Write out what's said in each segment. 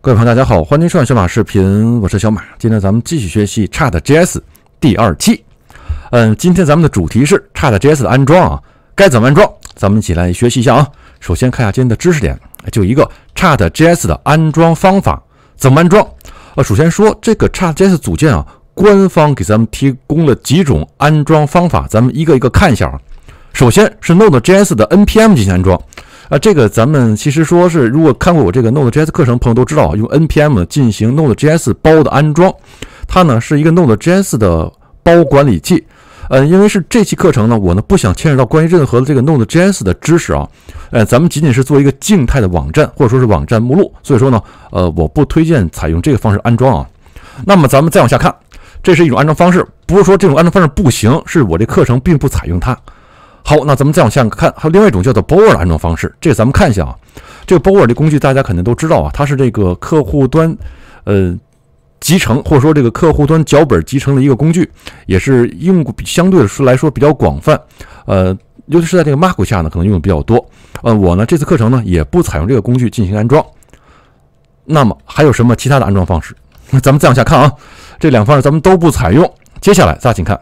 各位朋友，大家好，欢迎收看小马视频，我是小马。今天咱们继续学习 c h a t JS 第二期。嗯，今天咱们的主题是 c h a t JS 的安装啊，该怎么安装？咱们一起来学习一下啊。首先看一下今天的知识点，就一个 c h a t JS 的安装方法，怎么安装？啊，首先说这个 c h a t JS 组件啊，官方给咱们提供了几种安装方法，咱们一个一个看一下啊。首先是 Node.js 的 NPM 进行安装。啊，这个咱们其实说是，如果看过我这个 Node.js 课程朋友都知道，用 NPM 进行 Node.js 包的安装，它呢是一个 Node.js 的包管理器。嗯，因为是这期课程呢，我呢不想牵扯到关于任何的这个 Node.js 的知识啊。哎，咱们仅仅是做一个静态的网站，或者说是网站目录，所以说呢，呃，我不推荐采用这个方式安装啊。那么咱们再往下看，这是一种安装方式，不是说这种安装方式不行，是我这课程并不采用它。好，那咱们再往下看，还有另外一种叫做 Power 的安装方式，这个咱们看一下啊。这个 Power 这工具大家肯定都知道啊，它是这个客户端呃集成或者说这个客户端脚本集成的一个工具，也是用相对来说来说比较广泛，呃，尤其是在这个 Mark 下呢可能用的比较多。呃，我呢这次课程呢也不采用这个工具进行安装。那么还有什么其他的安装方式？那咱们再往下看啊，这两方式咱们都不采用。接下来大家请看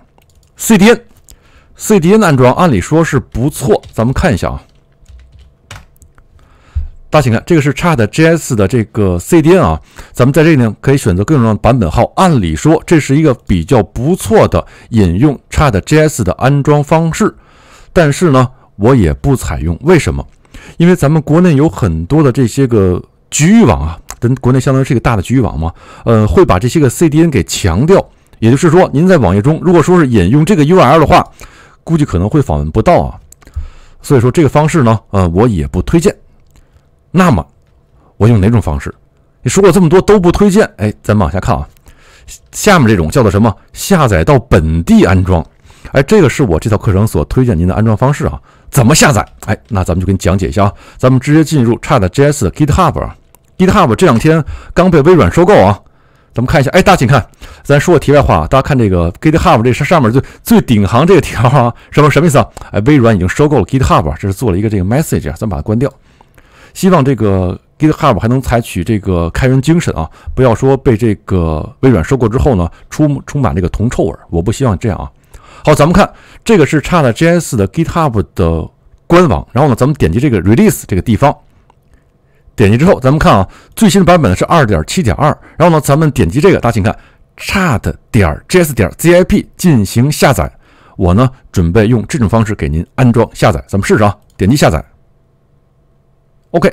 CDN。C D N 的安装，按理说是不错。咱们看一下啊，大家请看，这个是 a 的 G S 的这个 C D N 啊。咱们在这里呢，可以选择各种各样的版本号。按理说，这是一个比较不错的引用 a 的 G S 的安装方式。但是呢，我也不采用，为什么？因为咱们国内有很多的这些个局域网啊，跟国内相当于是一个大的局域网嘛，呃，会把这些个 C D N 给强调。也就是说，您在网页中如果说是引用这个 U r L 的话，估计可能会访问不到啊，所以说这个方式呢，呃，我也不推荐。那么，我用哪种方式？你说我这么多都不推荐，哎，咱们往下看啊。下面这种叫做什么？下载到本地安装。哎，这个是我这套课程所推荐您的安装方式啊。怎么下载？哎，那咱们就给你讲解一下啊。咱们直接进入 Chat G S 的 GitHub 啊，GitHub 这两天刚被微软收购啊。咱们看一下，哎，大家请看，咱说个题外话啊，大家看这个 GitHub 这上上面最最顶行这个条啊，什么什么意思啊？哎，微软已经收购了 GitHub，这是做了一个这个 message，啊，咱把它关掉。希望这个 GitHub 还能采取这个开源精神啊，不要说被这个微软收购之后呢，充充满这个铜臭味，我不希望这样啊。好，咱们看这个是叉 g JS 的 GitHub 的官网，然后呢，咱们点击这个 Release 这个地方。点击之后，咱们看啊，最新的版本呢是二点七点二。然后呢，咱们点击这个，大家请看 c h a t 点 js 点 zip 进行下载。我呢，准备用这种方式给您安装下载。咱们试试啊，点击下载。OK，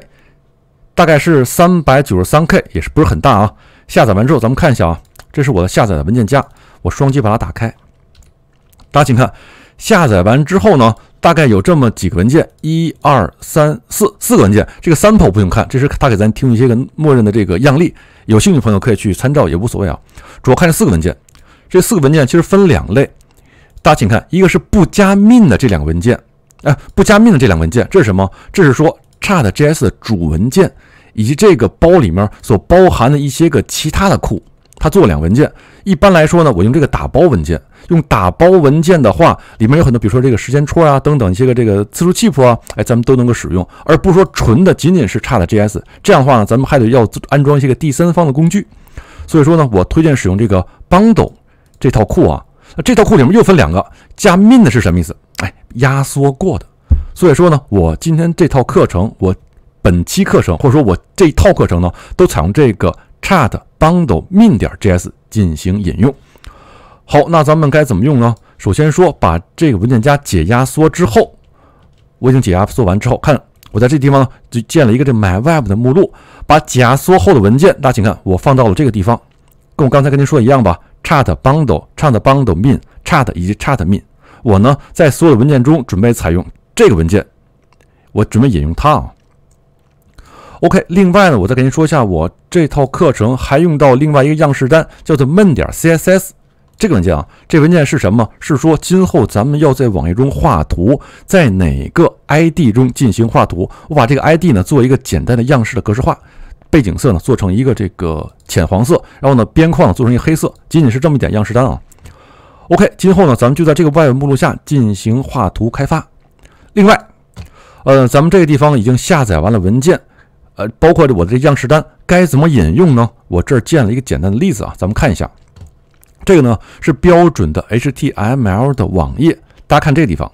大概是三百九十三 K，也是不是很大啊。下载完之后，咱们看一下啊，这是我的下载的文件夹，我双击把它打开。大家请看，下载完之后呢。大概有这么几个文件，一二三四四个文件。这个 sample 不用看，这是他给咱听一些个默认的这个样例。有兴趣朋友可以去参照，也无所谓啊。主要看这四个文件，这四个文件其实分两类。大家请看，一个是不加密的这两个文件，哎，不加密的这两个文件，这是什么？这是说 c h a t js 的主文件，以及这个包里面所包含的一些个其他的库。它做两文件，一般来说呢，我用这个打包文件，用打包文件的话，里面有很多，比如说这个时间戳啊，等等一些个这个字数器谱啊，哎，咱们都能够使用，而不说纯的仅仅是差的 JS，这样的话呢，咱们还得要安装一些个第三方的工具，所以说呢，我推荐使用这个 Bundle 这套库啊，这套库里面又分两个加密的是什么意思？哎，压缩过的，所以说呢，我今天这套课程，我本期课程或者说我这一套课程呢，都采用这个。chart bundle min 点 js 进行引用。好，那咱们该怎么用呢？首先说，把这个文件夹解压缩之后，我已经解压缩完之后，看我在这地方就建了一个这 my web 的目录，把解压缩后的文件，大家请看，我放到了这个地方，跟我刚才跟您说一样吧。chart bundle chart bundle min chart 以及 chart min，我呢在所有的文件中准备采用这个文件，我准备引用它啊。OK，另外呢，我再给您说一下，我这套课程还用到另外一个样式单，叫做闷点 CSS 这个文件啊。这文件是什么？是说今后咱们要在网页中画图，在哪个 ID 中进行画图？我把这个 ID 呢做一个简单的样式的格式化，背景色呢做成一个这个浅黄色，然后呢边框做成一黑色，仅仅是这么一点样式单啊。OK，今后呢咱们就在这个外部目录下进行画图开发。另外，呃，咱们这个地方已经下载完了文件。呃，包括着我的样式单该怎么引用呢？我这儿建了一个简单的例子啊，咱们看一下，这个呢是标准的 HTML 的网页，大家看这个地方，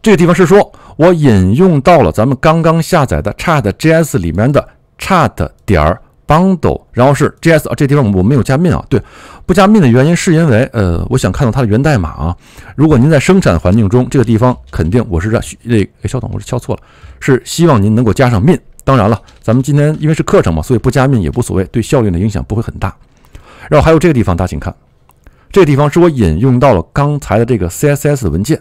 这个地方是说我引用到了咱们刚刚下载的 c h a t j s 里面的 c h a t 点儿。Bundle，然后是 JS 啊，这地方我没有加 min 啊。对，不加 min 的原因是因为呃，我想看到它的源代码啊。如果您在生产环境中，这个地方肯定我是这……哎，稍等，我是敲错了，是希望您能够加上 min。当然了，咱们今天因为是课程嘛，所以不加 min 也无所谓，对效率的影响不会很大。然后还有这个地方，大家请看，这个地方是我引用到了刚才的这个 CSS 文件。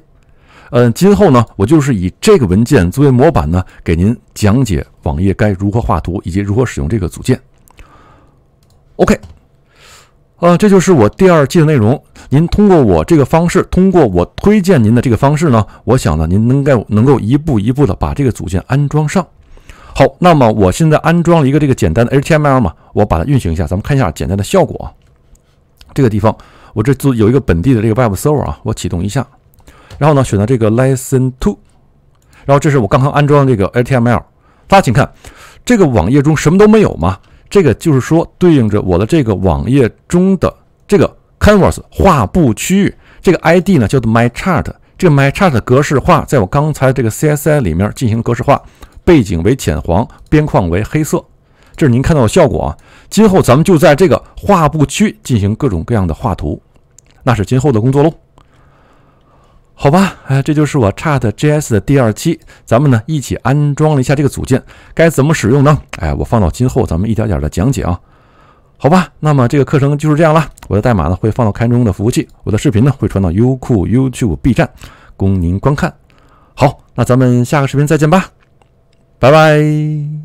嗯，今后呢，我就是以这个文件作为模板呢，给您讲解网页该如何画图以及如何使用这个组件。OK，啊，这就是我第二季的内容。您通过我这个方式，通过我推荐您的这个方式呢，我想呢，您应该能够一步一步的把这个组件安装上。好，那么我现在安装了一个这个简单的 HTML 嘛，我把它运行一下，咱们看一下简单的效果。这个地方，我这做有一个本地的这个 Web Server 啊，我启动一下，然后呢选择这个 Lesson Two，然后这是我刚刚安装这个 HTML。大家请看，这个网页中什么都没有嘛？这个就是说，对应着我的这个网页中的这个 canvas 画布区域，这个 ID 呢叫做 my chart，这个 my chart 格式化，在我刚才这个 c s i 里面进行格式化，背景为浅黄，边框为黑色，这是您看到的效果。啊。今后咱们就在这个画布区进行各种各样的画图，那是今后的工作喽。好吧，哎，这就是我 c h a t JS 的第二期，咱们呢一起安装了一下这个组件，该怎么使用呢？哎，我放到今后咱们一点点的讲解啊。好吧，那么这个课程就是这样了。我的代码呢会放到开中的服务器，我的视频呢会传到优酷、YouTube、B 站，供您观看。好，那咱们下个视频再见吧，拜拜。